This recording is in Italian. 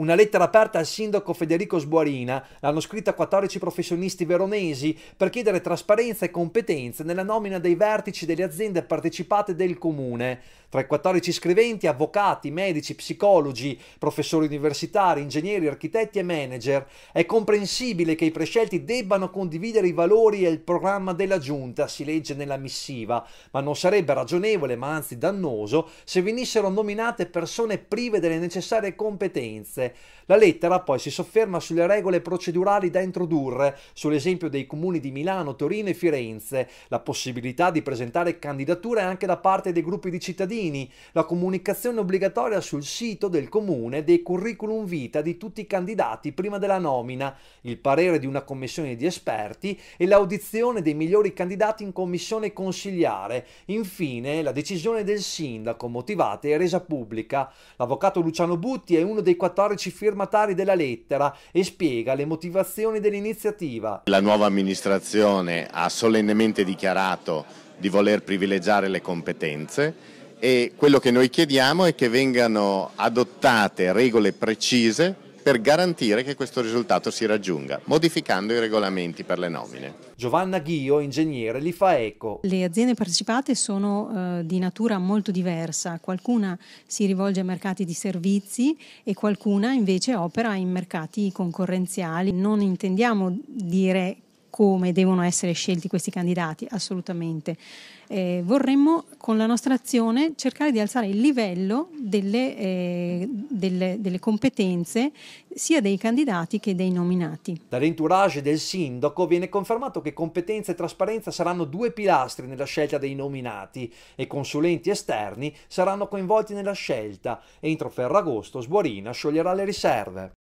Una lettera aperta al sindaco Federico Sbuarina l'hanno scritta 14 professionisti veronesi per chiedere trasparenza e competenze nella nomina dei vertici delle aziende partecipate del comune. Tra i 14 iscriventi, avvocati, medici, psicologi, professori universitari, ingegneri, architetti e manager, è comprensibile che i prescelti debbano condividere i valori e il programma della giunta, si legge nella missiva, ma non sarebbe ragionevole, ma anzi dannoso, se venissero nominate persone prive delle necessarie competenze la lettera poi si sofferma sulle regole procedurali da introdurre, sull'esempio dei comuni di Milano, Torino e Firenze, la possibilità di presentare candidature anche da parte dei gruppi di cittadini, la comunicazione obbligatoria sul sito del comune dei curriculum vita di tutti i candidati prima della nomina, il parere di una commissione di esperti e l'audizione dei migliori candidati in commissione consigliare. Infine, la decisione del sindaco motivata e resa pubblica. L'avvocato Luciano Butti è uno dei 14 12 firmatari della lettera e spiega le motivazioni dell'iniziativa. La nuova amministrazione ha solennemente dichiarato di voler privilegiare le competenze e quello che noi chiediamo è che vengano adottate regole precise per garantire che questo risultato si raggiunga, modificando i regolamenti per le nomine. Giovanna Ghio, ingegnere, li fa eco. Le aziende partecipate sono eh, di natura molto diversa, qualcuna si rivolge a mercati di servizi e qualcuna invece opera in mercati concorrenziali. Non intendiamo dire come devono essere scelti questi candidati, assolutamente. Eh, vorremmo con la nostra azione cercare di alzare il livello delle, eh, delle, delle competenze sia dei candidati che dei nominati. Dall'entourage del sindaco viene confermato che competenza e trasparenza saranno due pilastri nella scelta dei nominati e consulenti esterni saranno coinvolti nella scelta. Entro Ferragosto Sborina scioglierà le riserve.